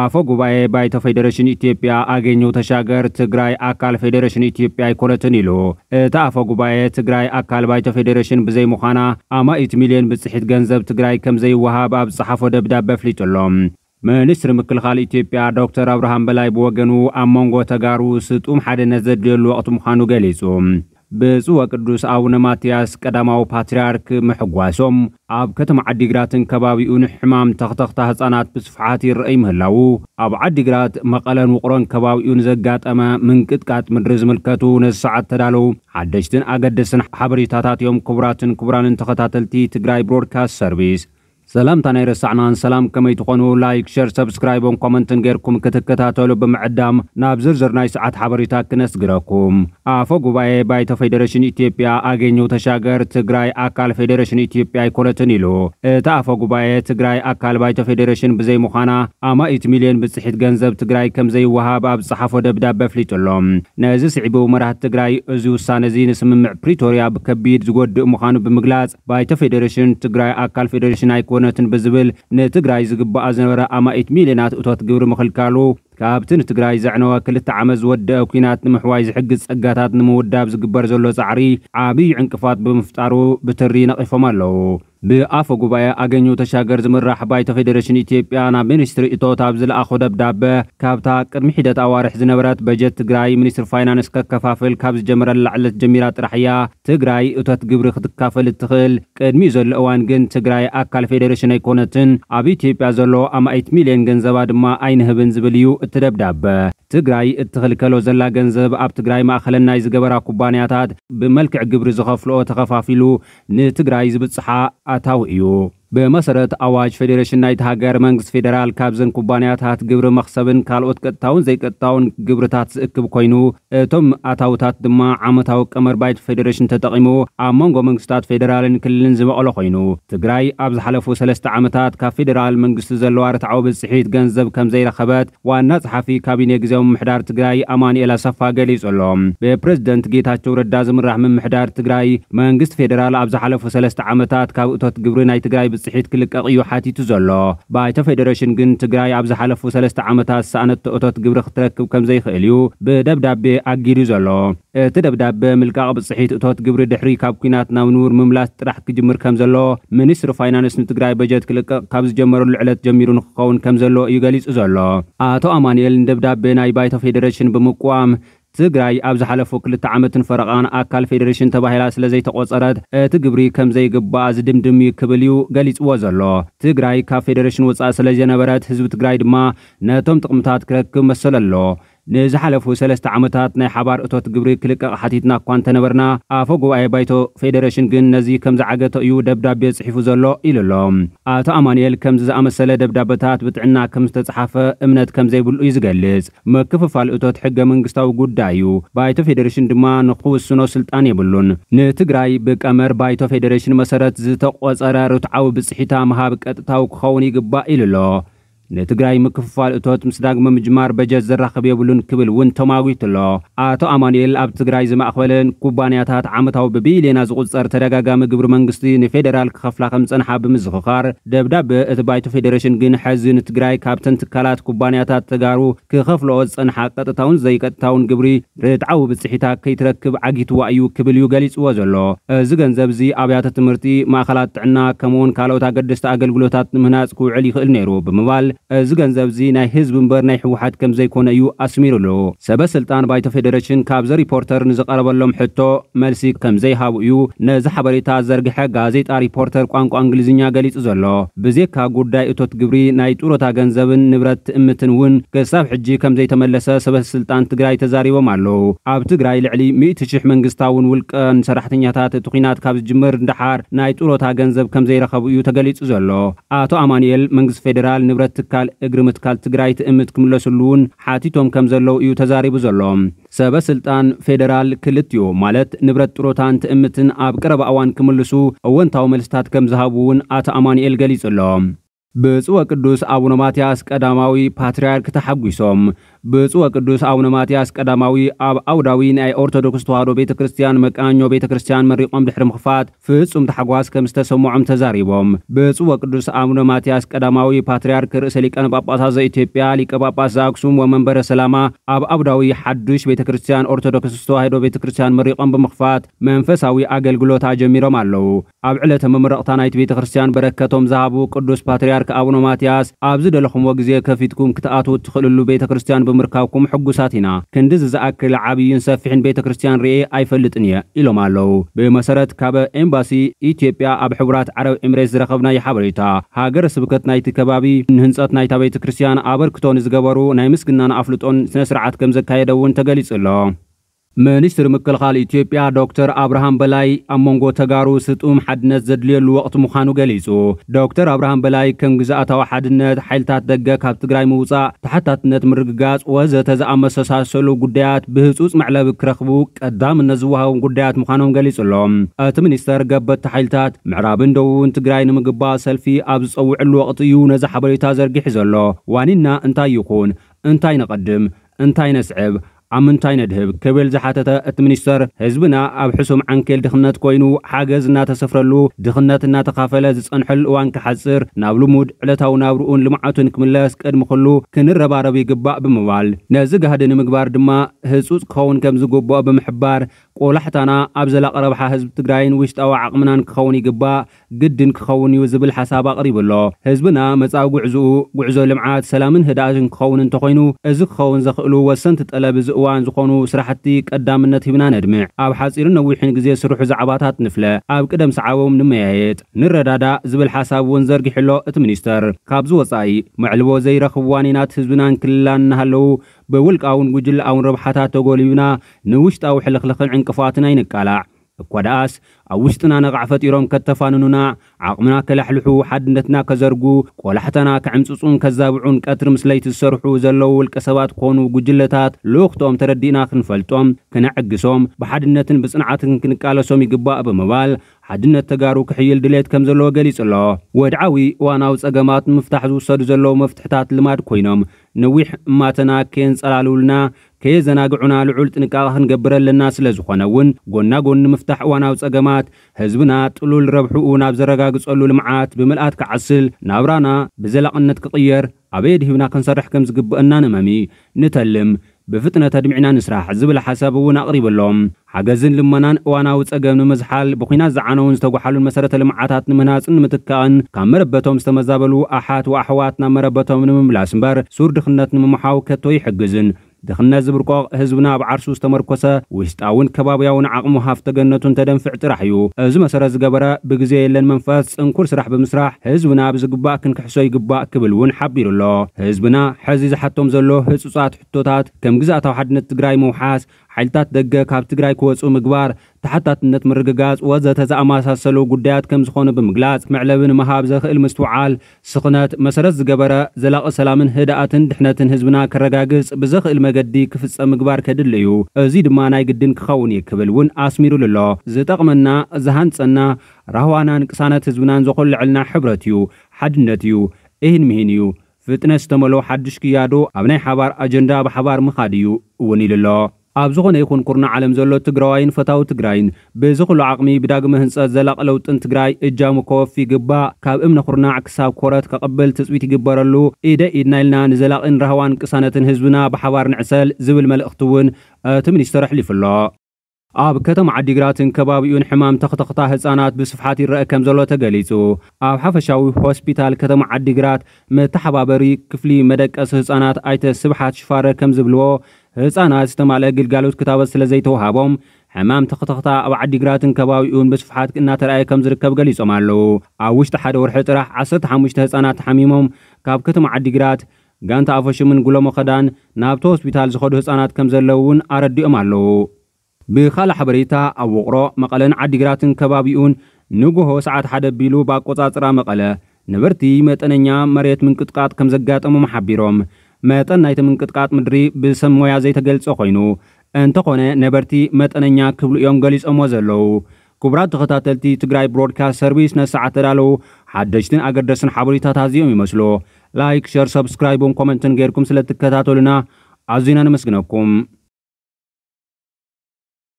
አፈ ጉባኤ ባይተ ፌዴሬሽን ኢትዮጵያ አገኘሁ ተሻገር ትግራይ አካል ፌዴሬሽን ኢትዮጵያ ይኮነትን ኢሉ እቲ ኣፈ ጉባኤ ትግራይ ኣካል ባይተ ፌዴሬሽን ብዘይ ምዃና ኣማኢት ሚልዮን ብፅሒት ገንዘብ ትግራይ ከም ዘይወሃብ ኣብ ዝፀሓፎ ደብዳቤ ኣፍሊጡሎም ሚኒስትሪ ምክልኻል ኢትዮጵያ ዶክተር ኣብርሃም በላይ ብወገኑ ኣብ መንጎ ተጋሩ ስጡም ሓደነት ዘድልየሉ ወቕቲ ምዃኑ ገሊጹ بزوا قدوس اونا ماتياس قدماو باتريارك محقواسوم أب كتم عدقراتن اون حمام تختخت هزانات بسفحات الرأي مهلاو أب عدقرات مقالن وقران كبابي اون زقات أما من كتكات من رزم الكتو نسعات تدالو عدشتن أقدسن حبري تاتات يوم كبراتن كبران انتخطاتلتي تقراي برودكاست سربيس ሰላምታ ናይ ርሳዕናን ሰላም ከመይ ትኾኑ ላይክ ሸር ሰብስክራይቦን ኮመንትን ጌርኩም ክትከታተሉ ብምዕዳም ናብ ዝርዝር ናይ ሰዓት ሓበሬታ ክነስግረኩም ኣፈ ጉባኤ ባይተ ፌደሬሽን ኢትዮጵያ ኣገኘው ተሻገር ትግራይ ኣካል ፌደሬሽን ኢትዮጵያ ኣይኮነትን ኢሉ እቲ ኣፈ ጉባኤ ትግራይ ኣካል ባይተ ፌደሬሽን ብዘይምዃና ኣማኢት ሚልዮን ብፅሒት ገንዘብ ትግራይ ከም ዘይወሃብ ኣብ ዝፀሓፎ ደብዳቤ ኣፍሊጡሎም ነዚ ስዕቡ መራህት ትግራይ እዚ ውሳነ እዚ ንስምምዕ ፕሪቶርያ ብከቢድ ዝጎድእ ምዃኑ ብምግላጽ ባይተ ፌደሬሽን ትግራይ ኣካል ፌደሬሽን ኣይኮነ ክውነትን ብዝብል ንትግራይ ዝግባኣ ዝነበረ ኣማኢት ሚልዮናት እቶት ግብሪ ምኽልካሉ ካብቲ ንትግራይ ዘዕነወ ክልተ ዓመት ዝወደአ ኩናት ንምሕዋይ ዝሕግዝ ጸጋታት ንምውዳብ ዝግበር ዘሎ ጻዕሪ ዓብዪ ዕንቅፋት ብምፍጣሩ ብትሪ ነቒፎም ኣለዉ ብኣፈ ጉባኤ ኣገኘው ተሻገር ዝምራሕ ባይቶ ፌደሬሽን ኢትዮጵያ ናብ ሚኒስትሪ እቶት ኣብ ዝለኣኾ ደብዳበ ካብታ ቅድሚ ሒደት ኣዋርሒ ዝነበረት በጀት ትግራይ ሚኒስትሪ ፋይናንስ ከከፋፍል ካብ ዝጀመረ ላዕለት ጀሚራ ጥራሕ እያ ትግራይ እቶት ግብሪ ክትካፈል እትኽእል ቅድሚኡ ዘሎ እዋን ግን ትግራይ ኣካል ፌደሬሽን ኣይኮነትን ኣብ ኢትዮጵያ ዘሎ ኣማኢት ሚልዮን ገንዘባ ድማ ኣይንህብን ዝብል እዩ እቲ ደብዳበ ትግራይ እትኽልከሎ ዘላ ገንዘብ ኣብ ትግራይ ማእኸለን ናይ ዝገበራ ኩባንያታት ብመልክዕ ግብሪ ዝኸፍልኦ ተኸፋፊሉ ንትግራይ ዝብፅሓ tell you. ብመሰረት ኣዋጅ ፌዴሬሽን ናይቲ ሃገር መንግስቲ ፌደራል ካብዘን ኩባንያታት ግብሪ መኽሰብን ካልኦት ቀጥታውን ዘይቀጥታውን ግብርታት ዝእክብ ኮይኑ እቶም ኣታውታት ድማ ዓመታዊ ቀመር ባይት ፌዴሬሽን ተጠቒሙ ኣብ መንጎ መንግስትታት ፌደራልን ክልልን ዝበቕሎ ኮይኑ ትግራይ ኣብ ዝሓለፉ ሰለስተ ዓመታት ካብ ፌደራል መንግስቲ ዘለዋ ርትዓዊ ብፅሒት ገንዘብ ከም ዘይረኸበት ዋና ፀሓፊ ካቢነ ግዜዊ ምምሕዳር ትግራይ ኣማንኤል ኣሰፋ ገሊጹ ኣሎ ብፕረዚደንት ጌታቸው ረዳ ዝምራሕ ምምሕዳር ትግራይ መንግስቲ ፌደራል ኣብ ዝሓለፉ ሰለስተ ዓመታት ካብ እቶት ግብሪ ናይ ትግራይ ብፅሒት ክልቀቕ እዩ ሓቲቱ ዘሎ ባይተ ፌደሬሽን ግን ትግራይ ኣብ ዝሓለፉ ሰለስተ ዓመታት ዝሰኣነቶ እቶት ግብሪ ክትረክብ ከም ዘይኽእል እዩ ብደብዳቤ ኣጊዱ ዘሎ እቲ ደብዳቤ ምልቃቕ ብፅሒት እቶት ግብሪ ድሕሪ ካብ ኩናት ናብ ንቡር ምምላስ ጥራሕ ክጅምር ከም ዘሎ ሚኒስትሪ ፋይናንስ ንትግራይ በጀት ክልቀቕ ካብ ዝጀመረሉ ዕለት ጀሚሩ ንክኸውን ከም ዘሎ እዩ ገሊጹ ዘሎ ኣቶ ኣማንኤል ንደብዳቤ ናይ ባይተ ፌደሬሽን ብምቋም ትግራይ ኣብ ዝሓለፉ ክልተ ዓመትን ፈረቓን ኣካል ፌደሬሽን ተባሂላ ስለ ዘይተቆፀረት እቲ ግብሪ ከም ዘይግባእ ዝድምድም ክብል እዩ ገሊፅዎ ዘሎ ትግራይ ካብ ፌደሬሽን ወፃኢ ስለ ዝነበረት ህዝቢ ትግራይ ድማ ነቶም ጥቕምታት ክረክብ መሰለ ኣሎ ንዝሓለፉ ሰለስተ ዓመታት ናይ ሓባር እቶት ግብሪ ክልቀቕ ሓቲትና እኳ እንተነበርና ኣፈ ጉባኤ ባይቶ ፌደሬሽን ግን ነዚ ከም ዝዓገተ እዩ ደብዳቤ ጽሒፉ ዘሎ ኢሉ ኣሎ ኣቶ ኣማንኤል ከምዚ ዝኣመሰለ ደብዳቤታት ብጥዕና ከም ዝተጻሓፈ እምነት ከም ዘይብሉ እዩ ዝገልጽ ምክፍፋል እቶት ሕገ መንግስታዊ ጉዳይ እዩ ባይቶ ፌደሬሽን ድማ ንክውስኖ ስልጣን የብሉን ንትግራይ ብቀመር ባይቶ ፌደሬሽን መሰረት ዝተቖፀረ ርትዓዊ ብፅሒታ ምሃብ ቀጥታዊ ክኸውን ይግባእ ኢሉ ኣሎ ንትግራይ ምክፍፋል እቶት ምስ ዳግመ ምጅማር በጀት ዘራኸብ የብሉን ክብል እውን ተማዊት ኣሎ ኣቶ ኣማኑኤል ኣብ ትግራይ ዝማእኸለን ኩባንያታት ዓመታዊ ብቢልዮና ዝቝጸር ተደጋጋሚ ግብሪ መንግስቲ ንፌደራል ክኸፍላ ከም ጸንሓ ብምዝኽኻር ደብዳበ እቲ ባይቶ ፌደሬሽን ግን ሕዚ ንትግራይ ካብተን ትካላት ኩባንያታት ተጋሩ ክኸፍልኦ ጸንሓ ቀጥታውን ዘይቀጥታውን ግብሪ ርጥዓዊ ብጽሒታ ከይትረክብ ዓጊትዋ እዩ ክብል እዩ ገሊጽዎ ዘሎ እዚ ገንዘብ እዚ ኣብያተ ትምህርቲ ማእኸላት ጥዕና ከምኡውን ካልኦት ኣገደስቲ ኣገልግሎታት ንምህናጽ ክውዕል ይኽእል ነይሩ ብምባል እዚ ገንዘብ እዚ ናይ ህዝቢ እምበር ናይ ሕወሓት ከም ዘይኮነ እዩ ኣስሚሩ ኣሎ ሰበ ስልጣን ባይቶ ፌደሬሽን ካብ ዘ ሪፖርተር ንዝቐረበሎም ሕቶ መልሲ ከም ዘይሃቡ እዩ ነዚ ሓበሬታ ዘርግሐ ጋዜጣ ሪፖርተር ቋንቋ እንግሊዝኛ ገሊጹ ዘሎ ብዜካ ጉዳይ እቶት ግብሪ ናይ ጡሮታ ገንዘብን ንብረት ትእምትን እውን ክሳብ ሕጂ ከም ዘይተመለሰ ሰበ ስልጣን ትግራይ ተዛሪቦም ኣለዉ ኣብ ትግራይ ልዕሊ 1000 መንግስታውን ውልቀ ንሰራሕተኛታት እቲ ኩናት ካብ ዝጅምር ድሓር ናይ ጡሮታ ገንዘብ ከም ዘይረኸቡ እዩ ተገሊጹ ዘሎ ኣቶ ኣማንኤል መንግስቲ ፌደራል ንብረት ትካል እግሪ ምትካል ትግራይ ትእምት ክምለስሉ ሓቲቶም ከም ዘለዉ እዩ ተዛሪቡ ዘሎ ሰበ ስልጣን ፌደራል ክልትዮ ማለት ንብረት ጥሮታን ትእምትን ኣብ ቀረባ እዋን ክምልሱ እወንታዊ መልስታት ከም ዝሃቡ እውን ኣቶ ኣማኒኤል ገሊጹ ኣሎ ብፅወ ቅዱስ አቡነ ማትያስ ቀዳማዊ ፓትርያርክ ተሓጒሶም ብፁዕ ቅዱስ አቡነ ማትያስ ቀዳማዊ ኣብ ኣውዳዊ ናይ ኦርቶዶክስ ተዋህዶ ቤተ ክርስትያን መቃኞ ቤተ ክርስትያን መሪቖም ድሕሪ ምኽፋት ፍጹም ተሓጓስ ከም ዝተሰምዖም ተዛሪቦም ብፁዕ ቅዱስ አቡነ ማትያስ ቀዳማዊ ፓትርያርክ ርእሰ ሊቃነ ጳጳሳት ዘኢትዮጵያ ሊቀ ጳጳስ ዘኣክሱም ወመንበረ ሰላማ ኣብ ኣውዳዊ ሓዱሽ ቤተ ክርስትያን ኦርቶዶክስ ተዋህዶ ቤተ ክርስትያን መሪቖም ብምኽፋት መንፈሳዊ ኣገልግሎት ኣጀሚሮም ኣለዉ ኣብ ዕለተ መምረቕታ ናይቲ ቤተ ክርስትያን በረከቶም ዝሃቡ ቅዱስ ፓትርያርክ አቡነ ማትያስ ኣብ ዝደለኹምዎ ግዜ ከፊትኩም ክትኣትዉ ትኽእልሉ ቤተ ክርስትያን ብምርካብኩም ሕጉሳት ኢና ክንዲ ዝዝኣክል ዓብይን ሰፊሕን ቤተ ክርስትያን ርኤ ኣይፈልጥን እየ ኢሎም ኣለው ብመሰረት ካብ ኤምባሲ ኢትዮጵያ ኣብ ሕቡራት ዓረብ ኤምሬት ዝረኸብናይ ሓበሬታ ሃገር ስብከት ናይቲ ከባቢ ንህንፀት ናይታ ቤተ ክርስትያን ኣበርክቶ ንዝገበሩ ናይ ምስግናን ኣፍልጦን ስነ ስርዓት ከም ዘካየደ እውን ተገሊጹ ኣሎ ሚኒስትር ምክልኻል ኢትዮጵያ ዶክተር ኣብርሃም በላይ ኣብ መንጎ ተጋሩ ስጡም ሓድነት ዘድልየሉ ወቕቲ ምዃኑ ገሊጹ ዶክተር ኣብርሃም በላይ ከም ግዛእታዊ ሓድነት ሓይልታት ደገ ካብ ትግራይ ምውፃእ ተሓታትነት ምርግጋጽ ወዘተ ዝኣመሰሳሰሉ ጉዳያት ብህፁፅ መዕለብ ክረኽቡ ቀዳምነት ዝወሃቦም ጉዳያት ምዃኖም ገሊጹ ኣሎም እቲ ሚኒስተር ገበቲ ሓይልታት ምዕራብን ደቡብን ትግራይ ንምግባእ ሰልፊ ኣብ ዝፀውዕሉ ወቕቲ እዩ ነዚ ሓበሬታ ዘርጊሕ ዘሎ ዋኒና እንታይ ይኹን እንታይ ነቐድም እንታይ ነስዕብ ኣብ ምንታይ ነድህብ ክብል ዝሓተተ እቲ ሚኒስተር ህዝብና ኣብ ሕሱም ዓንኬል ድኽነት ኮይኑ ሓገዝ እናተሰፍረሉ ድኽነት እናተኻፈለ ዝጸንሐሉ እዋን ክሓጽር ናብ ልሙድ ዕለታዊ ናብርኡን ልምዓቱን ክምለስ ቅድሚ ኩሉ ክንረባረብ ይግባእ ብምባል ነዚ ጋህዲ ንምግባር ድማ ህጹጽ ክኸውን ከም ዝግብኦ ብምሕባር ቆላሕታና ኣብ ዘላቐ ረብሓ ህዝቢ ትግራይን ውሽጣዊ ዓቕምናን ክኸውን ይግባእ ግድን ክኸውን እዩ ዝብል ሓሳብ ኣቕሪቡ ኣሎ ህዝብና መጻኢ ጉዕዝኡ ጉዕዞ ልምዓት ሰላምን ህድኣትን ክኸውን እንተኮይኑ እዚ ክኸውን ዘኽእሉ ወሰንቲ ጠለብ ዝእው እዋን ዝኾኑ ስራሕቲ ቀዳምነት ሂብና ነድምዕ ኣብ ሓፂርን ነዊሕን ግዜ ስርሑ ዛዕባታት ንፍለ ኣብ ቅደም ሰዓቦም ንመያየጥ ንረዳዳእ ዝብል ሓሳብ እውን ዘርጊሕሎ እቲ ሚኒስተር ካብዚ ወጻኢ መዕልቦ ዘይረኽብዋ ኔናት ህዝብናን ክልላን እናሃለዉ ብውልቃውን ጉጅላውን ረብሓታት ተጎሊብና ንውሽጣዊ ሕልኽልኽን ዕንቅፋትና ይንቃላዕ እኳ ደኣስ ኣብ ውሽጥና ነቓዕ ፈጢሮም ከተፋንኑና ዓቕምና ከላሕልሑ ሓድነትና ከዘርጉ ቆላሕተና ክዕምፅፁን ከዛብዑን ቀትሪ ምስለይቲ ዝሰርሑ ዘለዉ ውልቀ ሰባት ክኾኑ ጉጅለታት ልኡኽቶም ተረዲእና ክንፈልጦም ክነዕግሶም ብሓድነትን ብጽንዓትን ክንቃለሶም ይግባእ ብምባል ሓድነት ተጋሩ ክሕይል ድሌት ከም ዘለዎ ገሊጹ ኣሎ ወድዓዊ እዋናዊ ጸገማት ንምፍታሕ ዝውሰዱ ዘለዉ መፍትሕታት ልማድ ኮይኖም ነዊሕ እማተና ከየንጸላልውልና ከየዘናግዑና ልዑል ጥንቃቐ ክንገብር ኣለና ስለ ዝኾነ እውን ጎና ጎኒ ምፍታሕ እዋናዊ ጸገማት ህዝብና ጥሉል ረብሕኡ ናብ ዘረጋግጸሉ ልምዓት ብምልኣት ክዓስል ናብራና ብዘላቕነት ክቕየር ኣበየድ ሂብና ክንሰርሕ ከም ዝግብአና ንመሚ ንተልም ብፍጥነት ኣድሚዕና ንስራሕ ዝብል ሓሳብ እውን ኣቕሪብሎም ሓገዝን ልመናን እዋናዊ ጸገም ንምዝሓል ብኹናት ዝዓነውን ዝተጓሓሉን መሰረተ ልምዓታት ንምህናፅን ንምትካቕን ካብ መረበቶም ዝተመዛበሉ ኣሓት ወኣሕዋት ናብ መረበቶም ንምምላስ እምበር ሱርድኽነት ንምምሓው ከቶ ይሕግዝን ድኽነት ዝብርቆቕ ህዝብና ኣብ ዓርሱ ዝተመርኮሰ ውሽጣውን ከባብያውን ዓቕሙ ሃፍተ ገነቱን ተደንፍዕ ጥራሕ እዩ እዚ መሰረት ዝገበረ ብግዜ የለን መንፈስ ፅንኩር ስራሕ ብምስራሕ ህዝብና ኣብ ዝግባእ ክንክሕሶ ይግባእ ክብል እውን ሓቢሩ ኣሎ ህዝብና ሕዚ ዝሓቶም ዘሎ ህፁፃት ሕቶታት ከም ግዛእታዊ ሓድነት ትግራይ ምውሓስ ሓይልታት ደገ ካብ ትግራይ ክወፁ ምግባር ተሓታትነት ምርግጋጽ ወዘተ ዝኣመሳሰሉ ጉዳያት ከም ዝኾነ ብምግላጽ መዕለቢ ንምሃብ ዘኽእል ምስትውዓል ስኽነት መሰረት ዝገበረ ዘላቒ ሰላምን ህድኣትን ድሕነትን ህዝብና ከረጋግጽ ብዘኽእል መገዲ ክፍጸም ምግባር ከድሊ እዩ እዚ ድማ ናይ ግድን ክኸውን እዩ ክብል እውን ኣስሚሩሉ ኣሎ ዝጠቕመና ዝሃንጸና ራህዋናን ቅሳነት ህዝብናን ዘኾሉ ልዕልና ሕብረት እዩ ሓድነት እዩ እህን ምሂን እዩ ፍጥነት ዝተመልኦ ሓድሽ ክያዶ ኣብ ናይ ሓባር ኣጀንዳ ብሓባር ምኻድ እዩ እውን ኢሉ ኣሎ ابزخونه یخون كورنا عالم زلول تگراین فتاو تگراین بزخلو عقمی بداغم هنس از زلق لوت اجام کافی جبا کاب امن خورن عکساب کرد که قبل تسویت جبرالو ایده ايدا نیل نان زلق این رهوان کسانت هزبنا به حوار نعسل زول مل اختون تمنی استرحلی فلا آب کتام عدیگرات کباب یون حمام تخت خطاه زانات به صفحاتی رئ کم زلول تگلیتو آب حفشاوی هوسپیتال کتام عدیگرات متحبابری کفی مدک اسه زانات عیت صبحات شفار کم زبلو ህፃናት ዝተማልአ ግልጋሎት ክታበስ ስለ ዘይተዋሃቦም ሕማም ተኽተኽታ ኣብ ዓዲግራትን ከባቢኡን ብስፍሓት እናተረኣየ ከም ዝርከብ ገሊፆም ኣለዉ ኣብ ውሽጢ ሓደ ወርሒ ጥራሕ 15 ህፃናት ተሓሚሞም ካብ ከተማ ዓዲግራት ጋንታ ኣፈሽምን ጉሎሞ ኸዳን ናብቲ ሆስፒታል ዝኸዱ ህፃናት ከም ዘለዉ እውን ኣረዲኦም ኣለዉ ብኻልእ ሓበሬታ ኣብ ውቕሮ መቐለን ዓዲግራትን ከባቢኡን ንጉሆ ሰዓት ሓደ ኣቢሉ ብኣቆጻጽራ መቐለ ነበርቲ መጠነኛ መሬት ምንቅጥቃጥ ከም ዘጋጠሞም ሓቢሮም መጠን ናይቲ ምንቅጥቃጥ ምድሪ ብሰብ ሞያ ዘይተገልጾ ኮይኑ እንተኾነ ነበርቲ መጠነኛ ክብሉ እዮም ገሊፆሞ ዘለዉ ክቡራት ተኸታተልቲ ትግራይ ብሮድካስት ሰርቪስ ነሰዓት ተዳለዉ ሓደሽትን ኣገደስን ሓበሬታት ኣዝኦም ይመስሉ ላይክ ሸር ሰብስክራይብን ኮመንትን ጌርኩም ስለ ትከታተሉና ኣዝዩና ንመስግነኩም